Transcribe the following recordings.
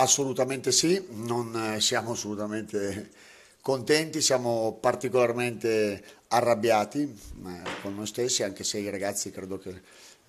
Assolutamente sì, non eh, siamo assolutamente contenti, siamo particolarmente arrabbiati con noi stessi, anche se i ragazzi credo che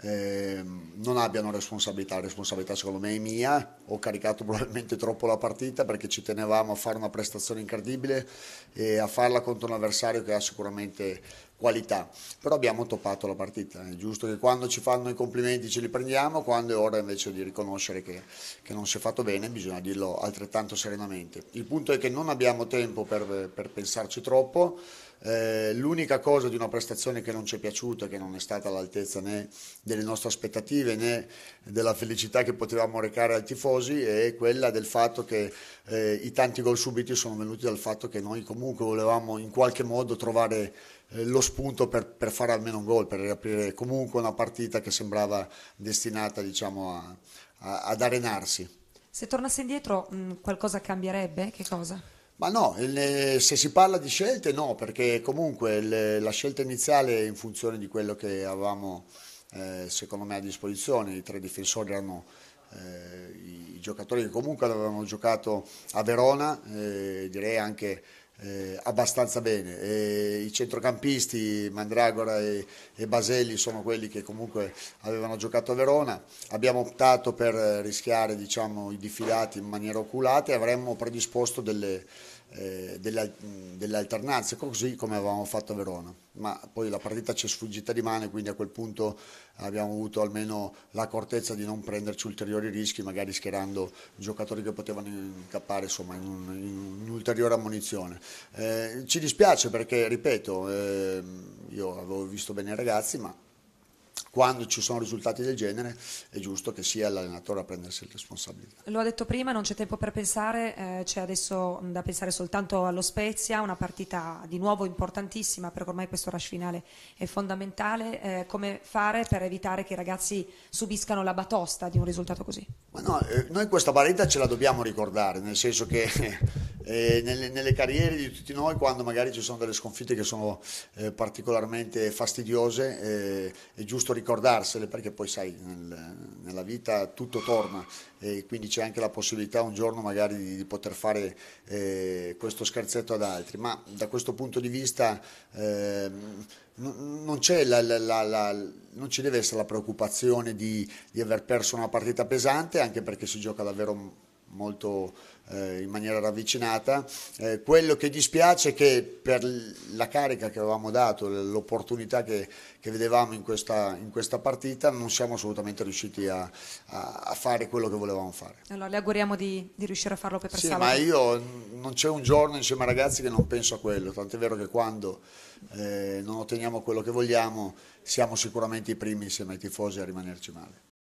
eh, non abbiano responsabilità, la responsabilità secondo me è mia, ho caricato probabilmente troppo la partita perché ci tenevamo a fare una prestazione incredibile e a farla contro un avversario che ha sicuramente qualità, però abbiamo toppato la partita, è giusto che quando ci fanno i complimenti ce li prendiamo, quando è ora invece di riconoscere che, che non si è fatto bene bisogna dirlo altrettanto serenamente. Il punto è che non abbiamo tempo per, per pensarci troppo, eh, l'unica cosa di una prestazione che non ci è piaciuta, che non è stata all'altezza né delle nostre aspettative né della felicità che potevamo recare ai tifosi, è quella del fatto che eh, i tanti gol subiti sono venuti dal fatto che noi comunque volevamo in qualche modo trovare eh, lo spunto per, per, fare almeno un gol, per riaprire comunque una partita che sembrava destinata diciamo, a, a, ad arenarsi. Se tornasse indietro mh, mm, qualcosa cambierebbe? Che cosa? Ma no, eh, se si parla di scelte no, perché comunque le, la scelta iniziale è in funzione di quello che avevamo eh, secondo me a disposizione, i tre difensori erano eh, i giocatori che comunque avevano giocato a Verona, eh, direi anche eh, abbastanza bene. E I centrocampisti Mandragora e, e, Baselli sono quelli che comunque avevano giocato a Verona. Abbiamo optato per rischiare diciamo, i diffidati in maniera oculata e avremmo predisposto delle, eh, delle, delle alternanze, così come avevamo fatto a Verona ma poi la partita ci è sfuggita di mano e quindi a quel punto abbiamo avuto almeno l'accortezza di non prenderci ulteriori rischi, magari schierando giocatori che potevano incappare insomma, in, un'ulteriore in ammonizione. Eh, ci dispiace perché, ripeto, eh, io avevo visto bene i ragazzi, ma quando ci sono risultati del genere è giusto che sia l'allenatore a prendersi le responsabilità. Lo ha detto prima, non c'è tempo per pensare, eh, c'è adesso da pensare soltanto allo Spezia, una partita di nuovo importantissima perché ormai questo rush finale è fondamentale, eh, come fare per evitare che i ragazzi subiscano la batosta di un risultato così? No, eh, noi questa partita ce la dobbiamo ricordare, nel senso che eh, nelle, nelle, carriere di tutti noi quando magari ci sono delle sconfitte che sono eh, particolarmente fastidiose eh, è giusto ricordarsele perché poi sai nel, nella vita tutto torna e quindi c'è anche la possibilità un giorno magari di, di poter fare eh, questo scherzetto ad altri ma da questo punto di vista ehm, non, la, la, la, non, ci deve essere la preoccupazione di, di aver perso una partita pesante anche perché si gioca davvero molto eh, in maniera ravvicinata. Eh, quello che dispiace è che per la carica che avevamo dato, l'opportunità che, che, vedevamo in questa, in questa, partita, non siamo assolutamente riusciti a, a, a, fare quello che volevamo fare. Allora le auguriamo di, di riuscire a farlo per Sì, ma io non c'è un giorno insieme ai ragazzi che non penso a quello, tant'è vero che quando eh, non otteniamo quello che vogliamo siamo sicuramente i primi insieme ai tifosi a rimanerci male.